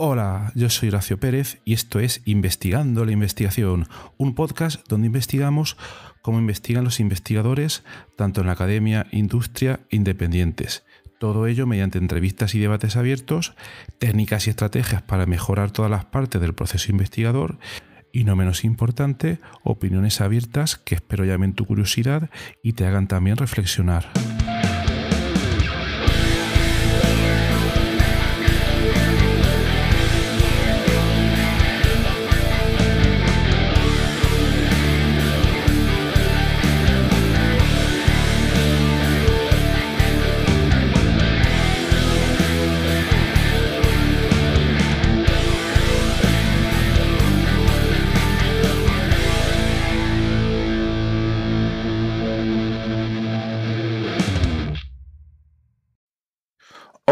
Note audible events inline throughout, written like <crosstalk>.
Hola, yo soy Horacio Pérez y esto es Investigando la Investigación, un podcast donde investigamos cómo investigan los investigadores, tanto en la academia, industria, independientes. Todo ello mediante entrevistas y debates abiertos, técnicas y estrategias para mejorar todas las partes del proceso investigador y, no menos importante, opiniones abiertas que espero llamen tu curiosidad y te hagan también reflexionar.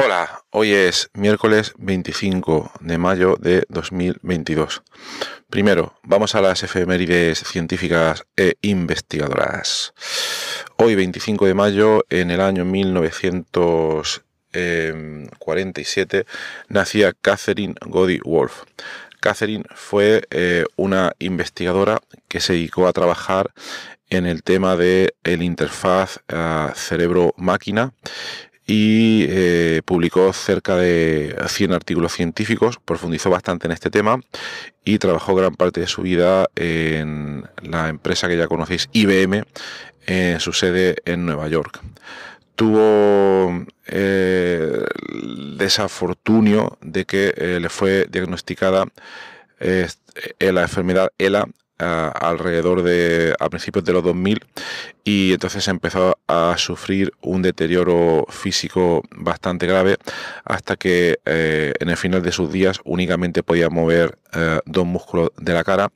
Hola, hoy es miércoles 25 de mayo de 2022. Primero, vamos a las efemérides científicas e investigadoras. Hoy 25 de mayo, en el año 1947, nacía Catherine Godi Wolf. Catherine fue eh, una investigadora que se dedicó a trabajar en el tema de el interfaz ah, cerebro-máquina y eh, publicó cerca de 100 artículos científicos, profundizó bastante en este tema y trabajó gran parte de su vida en la empresa que ya conocéis, IBM, en su sede en Nueva York. Tuvo eh, el desafortunio de que eh, le fue diagnosticada la enfermedad ELA alrededor de a principios de los 2000 y entonces empezó a sufrir un deterioro físico bastante grave hasta que eh, en el final de sus días únicamente podía mover eh, dos músculos de la cara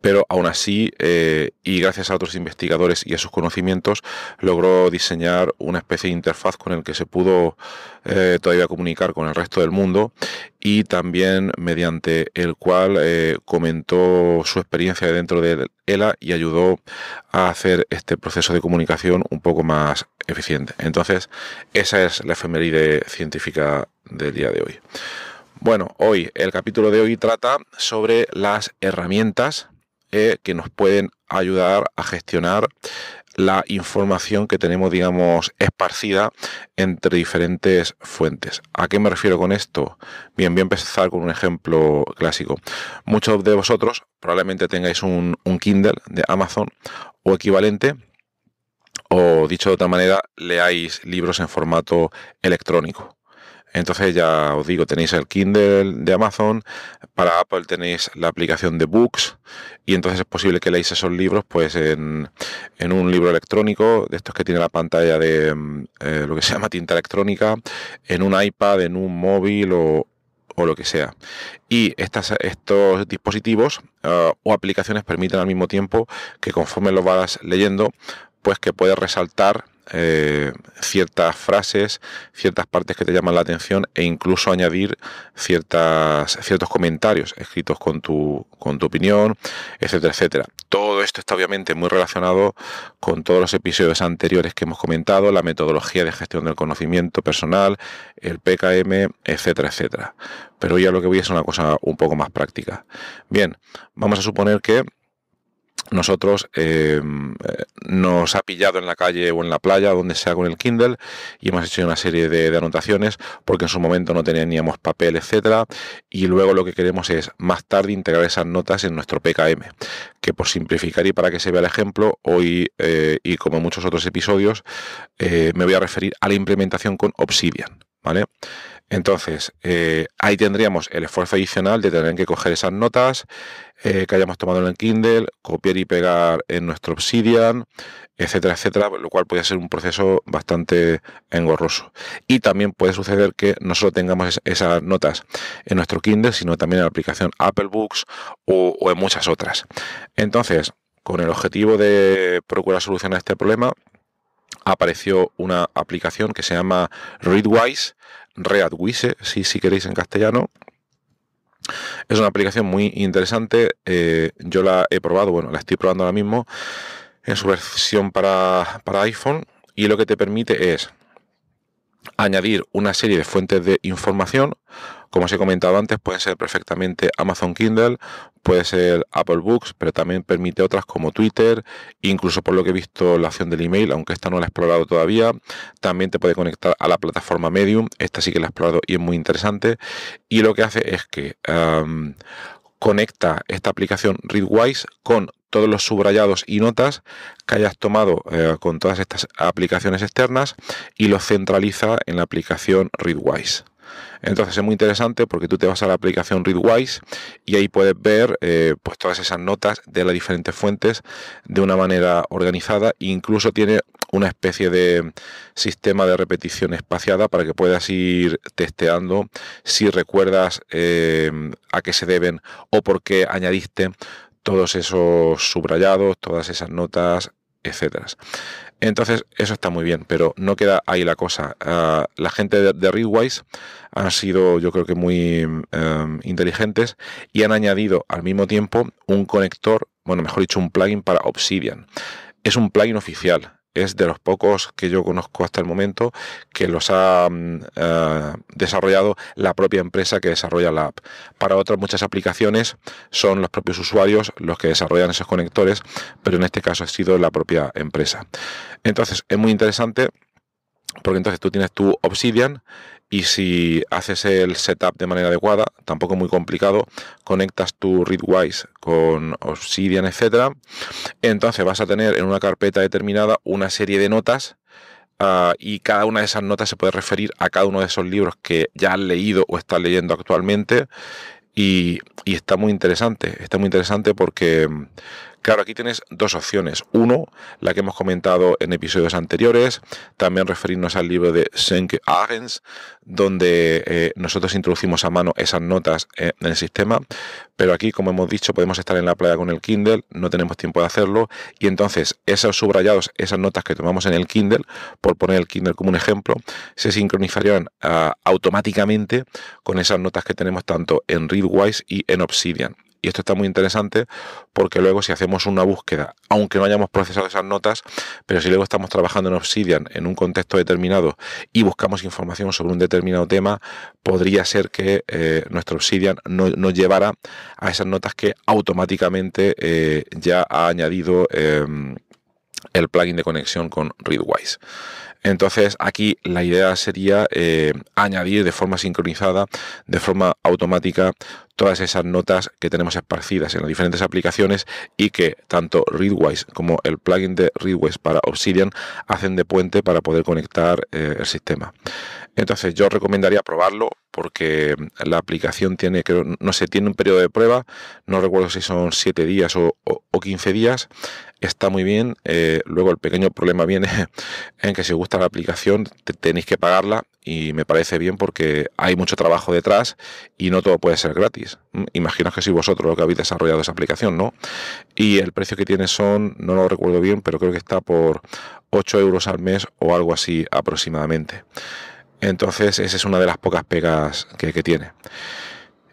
pero aún así, eh, y gracias a otros investigadores y a sus conocimientos, logró diseñar una especie de interfaz con el que se pudo eh, todavía comunicar con el resto del mundo y también mediante el cual eh, comentó su experiencia dentro de ELA y ayudó a hacer este proceso de comunicación un poco más eficiente. Entonces, esa es la efeméride científica del día de hoy. Bueno, hoy el capítulo de hoy trata sobre las herramientas eh, que nos pueden ayudar a gestionar la información que tenemos, digamos, esparcida entre diferentes fuentes. ¿A qué me refiero con esto? Bien, voy a empezar con un ejemplo clásico. Muchos de vosotros probablemente tengáis un Kindle de Amazon o equivalente o dicho de otra manera, leáis libros en formato electrónico. Entonces ya os digo, tenéis el Kindle de Amazon, para Apple tenéis la aplicación de Books y entonces es posible que leáis esos libros pues en, un libro electrónico, de estos que tiene la pantalla de mm, eh, lo que se <laughs> llama tinta electrónica, en un iPad, en un móvil o, lo que sea. Y estas, estos dispositivos ah, o aplicaciones permiten al mismo tiempo que conforme lo vayas leyendo, pues que puedes resaltar eh, ciertas frases, ciertas partes que te llaman la atención e incluso añadir ciertas, ciertos comentarios escritos con tu, con tu opinión, etcétera, etcétera. Todo esto está obviamente muy relacionado con todos los episodios anteriores que hemos comentado, la metodología de gestión del conocimiento personal, el PKM, etcétera, etcétera. Pero ya lo que voy es una cosa un poco más práctica. Bien, vamos a suponer que nosotros eh, nos ha pillado en la calle o en la playa, donde sea con el Kindle, y hemos hecho una serie de, anotaciones porque en su momento no teníamos papel, etcétera, y luego lo que queremos es más tarde integrar esas notas en nuestro PKM, que por simplificar y para que se vea el ejemplo, hoy eh, y como en muchos otros episodios, eh, me voy a referir a la implementación con Obsidian, ¿vale? Entonces, eh, ahí tendríamos el esfuerzo adicional de tener que coger esas notas eh, que hayamos tomado en el Kindle, copiar y pegar en nuestro Obsidian, etcétera, etcétera, lo cual puede ser un proceso bastante engorroso. Y también puede suceder que no solo tengamos esas notas en nuestro Kindle, sino también en la aplicación Apple Books o, o en muchas otras. Entonces, con el objetivo de procurar solucionar este problema, apareció una aplicación que se llama Readwise, Readwise, si, si queréis en castellano. Es una aplicación muy interesante. Eh, yo la he probado, bueno, la estoy probando ahora mismo en su versión para, para iPhone. Y lo que te permite es añadir una serie de fuentes de información como os he comentado antes, puede ser perfectamente Amazon Kindle, puede ser Apple Books, pero también permite otras como Twitter, incluso por lo que he visto la opción del email, aunque esta no la he explorado todavía. También te puede conectar a la plataforma Medium, esta sí que la he explorado y es muy interesante. Y lo que hace es que conecta esta aplicación Readwise con todos los subrayados y notas que hayas tomado eh, con todas estas aplicaciones externas y los centraliza en la aplicación Readwise. Entonces es muy interesante porque tú te vas a la aplicación Readwise y ahí puedes ver eh, pues todas esas notas de las diferentes fuentes de una manera organizada. Incluso tiene una especie de sistema de repetición espaciada para que puedas ir testeando si recuerdas eh, a qué se deben o por qué añadiste todos esos subrayados, todas esas notas, etcétera. Entonces, eso está muy bien, pero no queda ahí la cosa. Ah, la gente de, Readwise han sido, yo creo que muy em, inteligentes y han añadido al mismo tiempo un conector, bueno, mejor dicho, un plugin para Obsidian. Es un plugin oficial, es de los pocos que yo conozco hasta el momento que los ha mm, eh, desarrollado la propia empresa que desarrolla la app. Para otras muchas aplicaciones son los propios usuarios los que desarrollan esos conectores, pero en este caso ha sido la propia empresa. Entonces es muy interesante porque entonces tú tienes tu Obsidian y si haces el setup de manera adecuada, tampoco muy complicado, conectas tu readwise con Obsidian, etcétera, entonces vas a tener en una carpeta determinada una serie de notas ah, y cada una de esas notas se puede referir a cada uno de esos libros que ya has leído o estás leyendo actualmente. Y, y está muy interesante, está muy interesante porque Claro, aquí tienes dos opciones. Uno, la que hemos comentado en episodios anteriores, también referirnos al libro de Senke Arens, donde eh, nosotros introducimos a mano esas notas en el sistema, pero aquí, como hemos dicho, podemos estar en la playa con el Kindle, no tenemos tiempo de hacerlo, y entonces esos subrayados, esas notas que tomamos en el Kindle, por poner el Kindle como un ejemplo, se sincronizarían ah, automáticamente con esas notas que tenemos tanto en Readwise y en Obsidian esto está muy interesante porque luego si hacemos una búsqueda, aunque no hayamos procesado esas notas, pero si luego estamos trabajando en Obsidian en un contexto determinado y buscamos información sobre un determinado tema, podría ser que eh, nuestro Obsidian nos llevara a esas notas que automáticamente eh, ya ha añadido em, el plugin de conexión con Readwise. Entonces aquí la idea sería eh, añadir de forma sincronizada, de forma automática, todas esas notas que tenemos esparcidas en las diferentes aplicaciones y que tanto Readwise como el plugin de Readwise para Obsidian hacen de puente para poder conectar eh, el sistema. Entonces yo recomendaría probarlo porque la aplicación tiene, no sé, tiene un periodo de prueba, no recuerdo si son siete días o 15 días está muy bien. Eh, luego el pequeño problema viene <laughs> en que si gusta la aplicación tenéis que pagarla y me parece bien porque hay mucho trabajo detrás y no todo puede ser gratis. Mm, imaginaos que si vosotros lo que habéis desarrollado esa aplicación, ¿no? Y el precio que tiene son, no lo recuerdo bien, pero creo que está por 8 euros al mes o algo así aproximadamente. Entonces esa es una de las pocas pegas que tiene.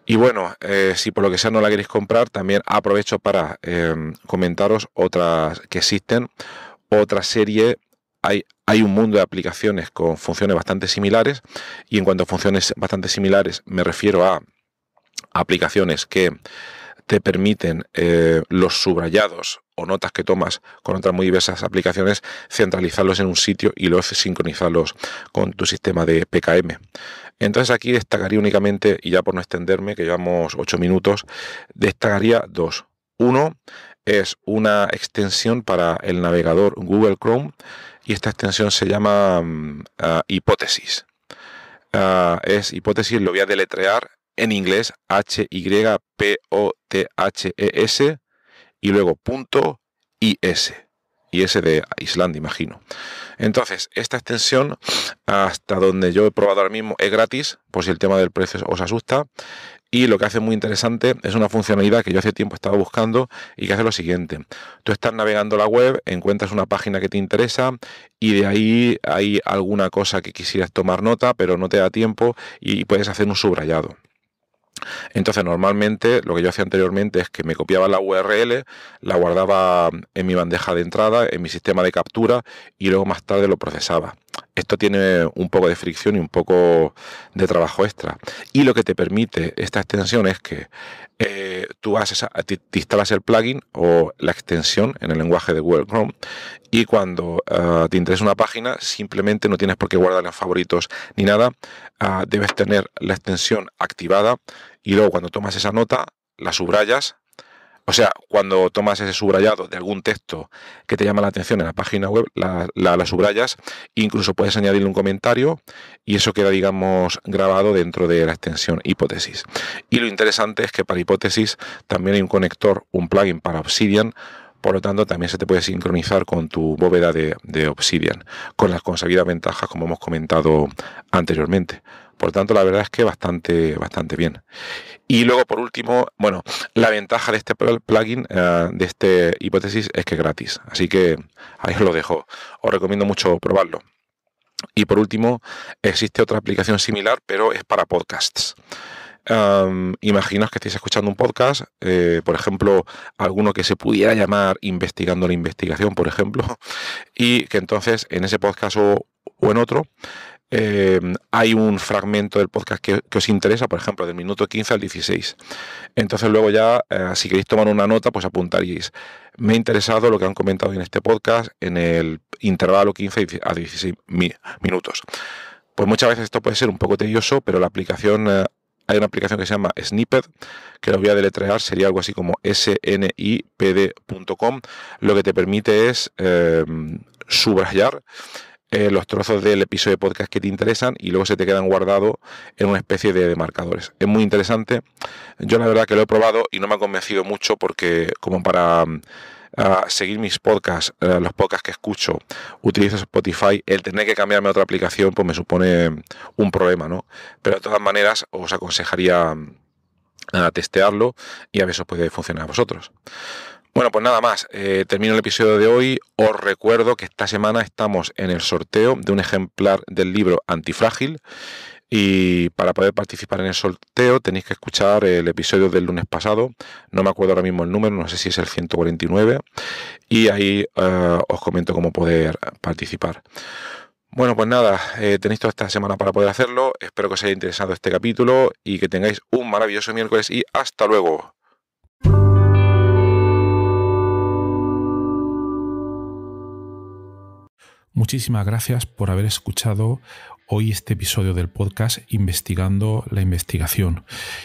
Y bueno, eh, si por lo que sea no la queréis comprar, también aprovecho para em, comentaros otras que existen. Otra serie, hay, hay un mundo de aplicaciones con funciones bastante similares. Y en cuanto a funciones bastante similares, me refiero a aplicaciones que te permiten eh, los subrayados o notas que tomas con otras muy diversas aplicaciones, centralizarlos en un sitio y luego sincronizarlos con tu sistema de PKM. Entonces aquí destacaría únicamente, y ya por no extenderme, que llevamos 8 minutos, destacaría dos. Uno es una extensión para el navegador Google Chrome y esta extensión se llama mm, ah, Hipótesis. Ah, es Hipótesis, lo voy a deletrear en inglés, H-Y-P-O-T-H-E-S y luego punto y s de Islandia, imagino. Entonces, esta extensión, hasta donde yo he probado ahora mismo, es gratis, por si el tema del precio os asusta. Y lo que hace muy interesante es una funcionalidad que yo hace tiempo estaba buscando y que hace lo siguiente. Tú estás navegando la web, encuentras una página que te interesa y de ahí hay alguna cosa que quisieras tomar nota, pero no te da tiempo y puedes hacer un subrayado. Entonces, normalmente lo que yo hacía anteriormente es que me copiaba la URL, la guardaba en mi bandeja de entrada, en mi sistema de captura y luego más tarde lo procesaba esto tiene un poco de fricción y un poco de trabajo extra. Y lo que te permite esta extensión es que eh, tú te, instalas el plugin o la extensión en el lenguaje de Google Chrome y cuando ah, te interesa una página simplemente no tienes por qué guardar en favoritos ni nada. Ah, debes tener la extensión activada y luego cuando tomas esa nota la subrayas o sea, cuando tomas ese subrayado de algún texto que te llama la atención en la página web, la, subrayas, incluso puedes añadirle un comentario y eso queda, digamos, grabado dentro de la extensión hipótesis. Y lo interesante es que para hipótesis también hay un conector, un plugin para Obsidian por lo tanto, también se te puede sincronizar con tu bóveda de, Obsidian, con las conseguidas ventajas como hemos comentado anteriormente. Por lo tanto, la verdad es que bastante, bastante bien. Y luego, por último, bueno, la ventaja de este plugin, eh, de este hipótesis, es que es gratis. Así que ahí os lo dejo. Os recomiendo mucho probarlo. Y por último, existe otra aplicación similar, pero es para podcasts. imaginaos que estáis escuchando un podcast, eh, por ejemplo, alguno que se pudiera llamar Investigando la Investigación, por ejemplo, <laughs> y que entonces en ese podcast o en otro Em, hay un fragmento del podcast que, os interesa, por ejemplo, del minuto 15 al 16. Entonces luego ya, eh, si queréis tomar una nota, pues apuntaríais. Me ha interesado lo que han comentado en este podcast en el intervalo 15 a 16 minutos. Pues muchas veces esto puede ser un poco tedioso, pero la aplicación... Eh, hay una aplicación que se llama Snippet, que lo voy a deletrear, sería algo así como snipd.com. Lo que te permite es em, subrayar eh, los trozos del episodio de podcast que te interesan y luego se te quedan guardados en una especie de, marcadores. Es muy interesante. Yo la verdad que lo he probado y no me ha convencido mucho porque como para mm, seguir mis podcasts, eh, los podcasts que escucho, utilizo Spotify, el tener que cambiarme a otra aplicación pues me supone mm, un problema, ¿no? Pero de todas maneras os aconsejaría mm, a testearlo y a ver si os puede funcionar a vosotros. Bueno, pues nada más, eh, termino el episodio de hoy. Os recuerdo que esta semana estamos en el sorteo de un ejemplar del libro Antifrágil. Y para poder participar en el sorteo tenéis que escuchar el episodio del lunes pasado. No me acuerdo ahora mismo el número, no sé si es el 149. Y ahí eh, os comento cómo poder participar. Bueno, pues nada, eh, tenéis toda esta semana para poder hacerlo. Espero que os haya interesado este capítulo y que tengáis un maravilloso miércoles y hasta luego. Muchísimas gracias por haber escuchado hoy este episodio del podcast Investigando la investigación.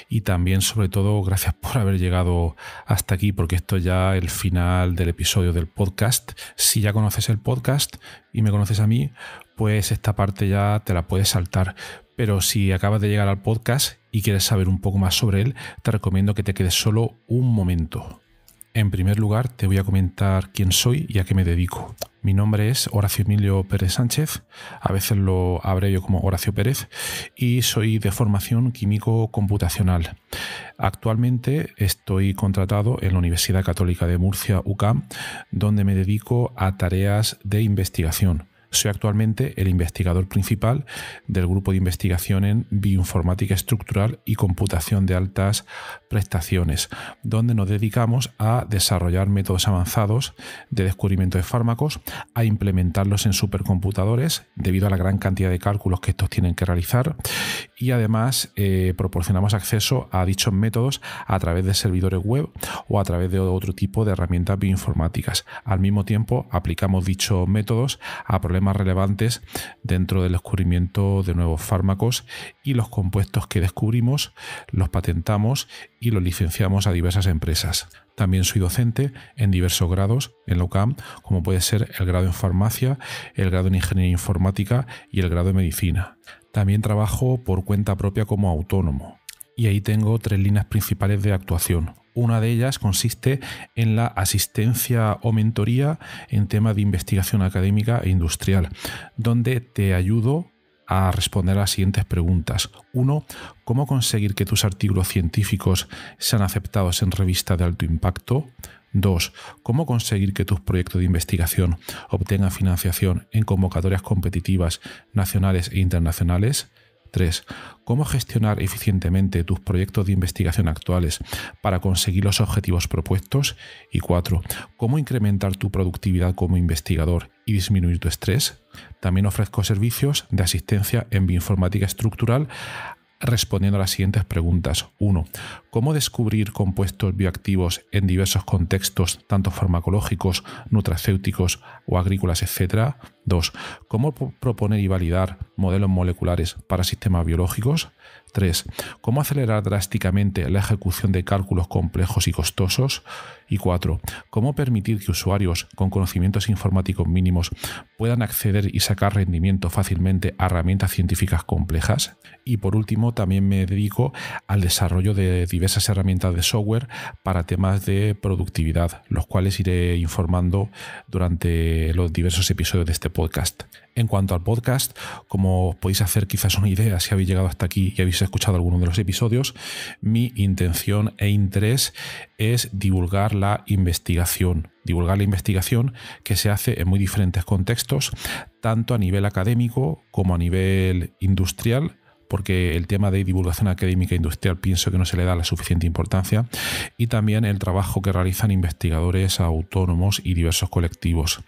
Y también, sobre todo, gracias por haber llegado hasta aquí, porque esto ya el final del episodio del podcast. Si ya conoces el podcast y me conoces a mí, pues esta parte ya te la puedes saltar. Pero si acabas de llegar al podcast y quieres saber un poco más sobre él, te recomiendo que te quedes solo un momento. En primer lugar, te voy a comentar quién soy y a qué me dedico. Mi nombre es Horacio Emilio Pérez Sánchez, a veces lo yo como Horacio Pérez, y soy de formación químico computacional. Actualmente estoy contratado en la Universidad Católica de Murcia, UCAM, donde me dedico a tareas de investigación. Soy actualmente el investigador principal del grupo de investigación en bioinformática estructural y computación de altas prestaciones, donde nos dedicamos a desarrollar métodos avanzados de descubrimiento de fármacos, a implementarlos en supercomputadores debido a la gran cantidad de cálculos que estos tienen que realizar y además eh, proporcionamos acceso a dichos métodos a través de servidores web o a través de otro tipo de herramientas bioinformáticas. Al mismo tiempo aplicamos dichos métodos a problemas más relevantes dentro del descubrimiento de nuevos fármacos y los compuestos que descubrimos los patentamos y los licenciamos a diversas empresas. También soy docente en diversos grados en la UCAM, como puede ser el grado en farmacia, el grado en ingeniería informática y el grado en medicina. También trabajo por cuenta propia como autónomo y ahí tengo tres líneas principales de actuación. Una de ellas consiste en la asistencia o mentoría en tema de investigación académica e industrial, donde te ayudo a responder a las siguientes preguntas. 1. ¿Cómo conseguir que tus artículos científicos sean aceptados en revistas de alto impacto? 2. ¿Cómo conseguir que tus proyectos de investigación obtengan financiación en convocatorias competitivas nacionales e internacionales? 3. Cómo gestionar eficientemente tus proyectos de investigación actuales para conseguir los objetivos propuestos. Y 4. Cómo incrementar tu productividad como investigador y disminuir tu estrés. También ofrezco servicios de asistencia en bioinformática estructural respondiendo a las siguientes preguntas. 1. ¿Cómo descubrir compuestos bioactivos en diversos contextos, tanto farmacológicos, nutracéuticos o agrícolas, etcétera? 2. Cómo proponer y validar modelos moleculares para sistemas biológicos. 3. Cómo acelerar drásticamente la ejecución de cálculos complejos y costosos. Y 4. Cómo permitir que usuarios con conocimientos informáticos mínimos puedan acceder y sacar rendimiento fácilmente a herramientas científicas complejas. Y por último, también me dedico al desarrollo de diversas herramientas de software para temas de productividad, los cuales iré informando durante los diversos episodios de este este podcast. En cuanto al podcast, como podéis hacer quizás una idea si habéis llegado hasta aquí y habéis escuchado alguno de los episodios, mi intención e interés es divulgar la investigación, divulgar la investigación que se hace en muy diferentes contextos, tanto a nivel académico como a nivel industrial porque el tema de divulgación académica e industrial pienso que no se le da la suficiente importancia, y también el trabajo que realizan investigadores autónomos y diversos colectivos.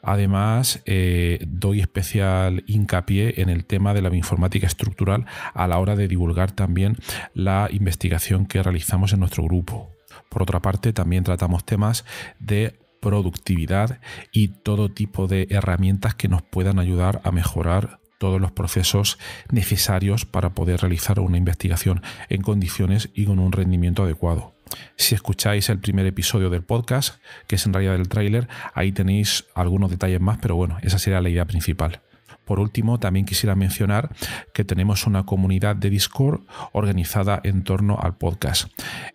Además, eh, doy especial hincapié en el tema de la informática estructural a la hora de divulgar también la investigación que realizamos en nuestro grupo. Por otra parte, también tratamos temas de productividad y todo tipo de herramientas que nos puedan ayudar a mejorar todos los procesos necesarios para poder realizar una investigación en condiciones y con un rendimiento adecuado. Si escucháis el primer episodio del podcast, que es en realidad el tráiler, ahí tenéis algunos detalles más, pero bueno, esa sería la idea principal. Por último, también quisiera mencionar que tenemos una comunidad de Discord organizada en torno al podcast.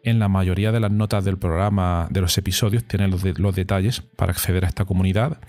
En la mayoría de las notas del programa, de los episodios, tienen los detalles para acceder a esta comunidad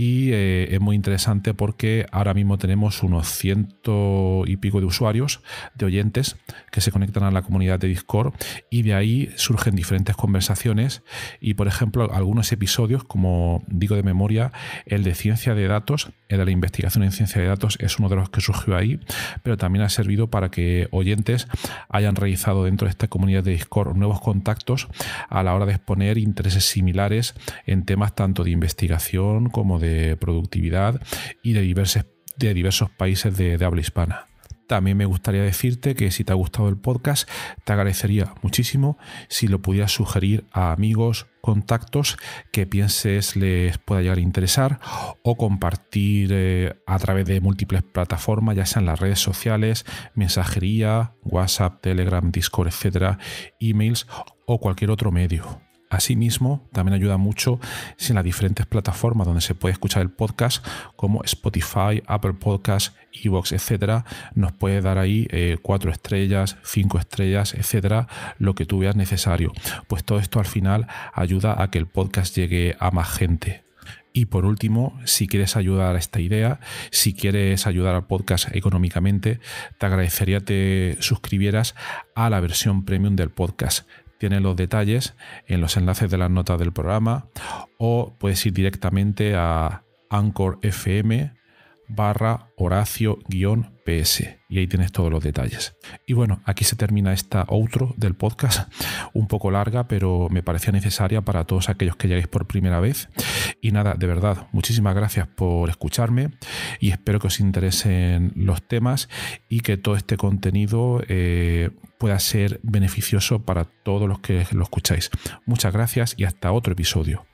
y eh, es muy interesante porque ahora mismo tenemos unos ciento y pico de usuarios, de oyentes, que se conectan a la comunidad de Discord y de ahí surgen diferentes conversaciones y, por ejemplo, algunos episodios, como digo de memoria, el de ciencia de datos, el de la investigación en ciencia de datos es uno de los que surgió ahí, pero también ha servido para que oyentes hayan realizado dentro de esta comunidad de Discord nuevos contactos a la hora de exponer intereses similares en temas tanto de investigación como de de productividad y de, diversos, de diversos países de, habla hispana. También me gustaría decirte que si te ha gustado el podcast, te agradecería muchísimo si lo pudieras sugerir a amigos, contactos que pienses les pueda llegar a interesar o compartir eh, a través de múltiples plataformas, ya sean las redes sociales, mensajería, WhatsApp, Telegram, Discord, etcétera, emails o cualquier otro medio. Asimismo, también ayuda mucho si en las diferentes plataformas donde se puede escuchar el podcast, como Spotify, Apple Podcasts, Evox, etcétera, nos puede dar ahí eh, cuatro estrellas, cinco estrellas, etcétera, lo que tú veas necesario. Pues todo esto al final ayuda a que el podcast llegue a más gente. Y por último, si quieres ayudar a esta idea, si quieres ayudar al podcast económicamente, te agradecería que te suscribieras a la versión premium del podcast tiene los detalles en los enlaces de las notas del programa o puedes ir directamente a Anchor FM barra horacio-ps y ahí tienes todos los detalles. Y bueno, aquí se termina esta outro del podcast, un poco larga, pero me parecía necesaria para todos aquellos que lleguéis por primera vez. Y nada, de verdad, muchísimas gracias por escucharme y espero que os interesen los temas y que todo este contenido eh, pueda ser beneficioso para todos los que lo escucháis. Muchas gracias y hasta otro episodio.